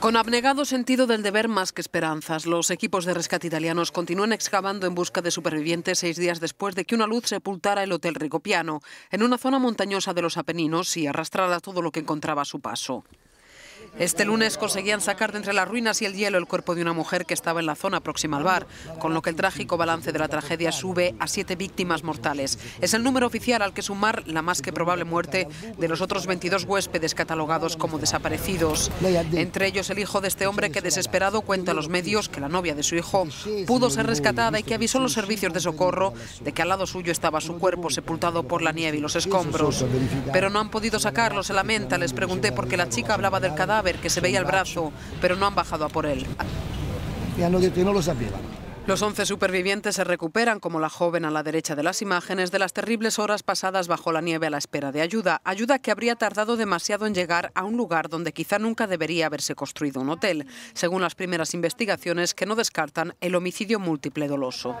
Con abnegado sentido del deber más que esperanzas, los equipos de rescate italianos continúan excavando en busca de supervivientes seis días después de que una luz sepultara el Hotel Ricopiano, en una zona montañosa de los Apeninos, y arrastrara todo lo que encontraba a su paso. Este lunes conseguían sacar de entre las ruinas y el hielo el cuerpo de una mujer que estaba en la zona próxima al bar, con lo que el trágico balance de la tragedia sube a siete víctimas mortales. Es el número oficial al que sumar la más que probable muerte de los otros 22 huéspedes catalogados como desaparecidos. Entre ellos el hijo de este hombre que desesperado cuenta a los medios que la novia de su hijo pudo ser rescatada y que avisó a los servicios de socorro de que al lado suyo estaba su cuerpo sepultado por la nieve y los escombros. Pero no han podido sacarlo, se lamenta. Les pregunté por la chica hablaba del cadáver cadáver que se veía el brazo, pero no han bajado a por él. Los 11 supervivientes se recuperan, como la joven a la derecha de las imágenes, de las terribles horas pasadas bajo la nieve a la espera de ayuda, ayuda que habría tardado demasiado en llegar a un lugar donde quizá nunca debería haberse construido un hotel, según las primeras investigaciones que no descartan el homicidio múltiple doloso.